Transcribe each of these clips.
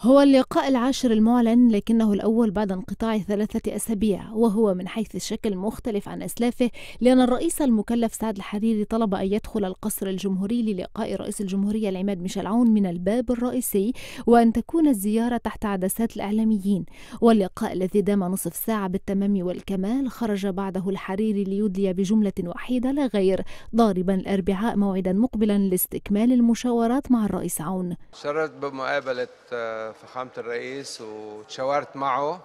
هو اللقاء العاشر المعلن لكنه الأول بعد انقطاع ثلاثة أسابيع وهو من حيث الشكل مختلف عن أسلافه لأن الرئيس المكلف سعد الحريري طلب أن يدخل القصر الجمهوري للقاء رئيس الجمهورية العماد ميشيل عون من الباب الرئيسي وأن تكون الزيارة تحت عدسات الإعلاميين واللقاء الذي دام نصف ساعة بالتمام والكمال خرج بعده الحريري ليدلي بجملة وحيدة لا غير ضاربا الأربعاء موعدا مقبلا لاستكمال المشاورات مع الرئيس عون سررت بمقابلة آه، فخامة الرئيس وتشاورت معه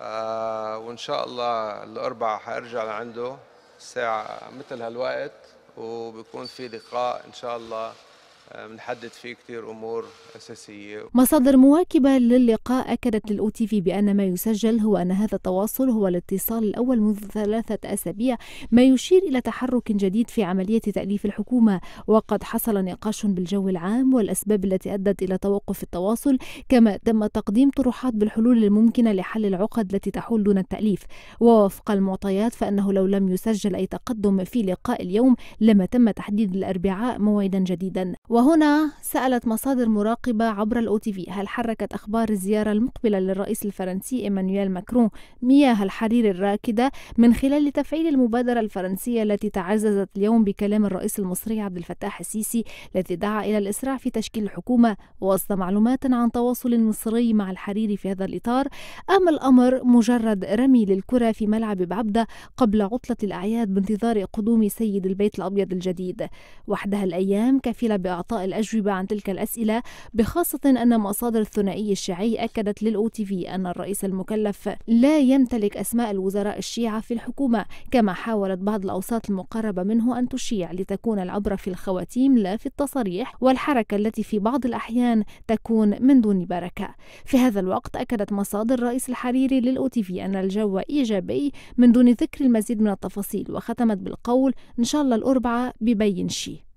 آه، وإن شاء الله الأربعاء حأرجع لعنده الساعة مثل هالوقت وبيكون في لقاء إن شاء الله نحدد فيه كثير امور اساسيه مصادر مواكبه للقاء اكدت للاو تي في بان ما يسجل هو ان هذا التواصل هو الاتصال الاول منذ ثلاثه اسابيع ما يشير الى تحرك جديد في عمليه تاليف الحكومه وقد حصل نقاش بالجو العام والاسباب التي ادت الى توقف التواصل كما تم تقديم طروحات بالحلول الممكنه لحل العقد التي تحول دون التاليف ووفق المعطيات فانه لو لم يسجل اي تقدم في لقاء اليوم لما تم تحديد الاربعاء موعدا جديدا وهنا سألت مصادر مراقبة عبر الأو تي في هل حركت أخبار الزيارة المقبلة للرئيس الفرنسي إيمانويل ماكرون مياه الحرير الراكدة من خلال تفعيل المبادرة الفرنسية التي تعززت اليوم بكلام الرئيس المصري عبد الفتاح السيسي الذي دعا إلى الإسراع في تشكيل الحكومة وسط معلومات عن تواصل مصري مع الحرير في هذا الإطار أم الأمر مجرد رمي للكرة في ملعب بعبدة قبل عطلة الأعياد بانتظار قدوم سيد البيت الأبيض الجديد وحدها الأيام كفيلة بأعطاء لإعطاء الأجوبة عن تلك الأسئلة بخاصة أن مصادر الثنائي الشيعي أكدت للأو تي في أن الرئيس المكلف لا يمتلك أسماء الوزراء الشيعة في الحكومة كما حاولت بعض الأوساط المقربة منه أن تشيع لتكون العبرة في الخواتيم لا في التصاريح والحركة التي في بعض الأحيان تكون من دون بركة في هذا الوقت أكدت مصادر الرئيس الحريري للأو تي في أن الجو إيجابي من دون ذكر المزيد من التفاصيل وختمت بالقول إن شاء الله الأربعة ببين شيء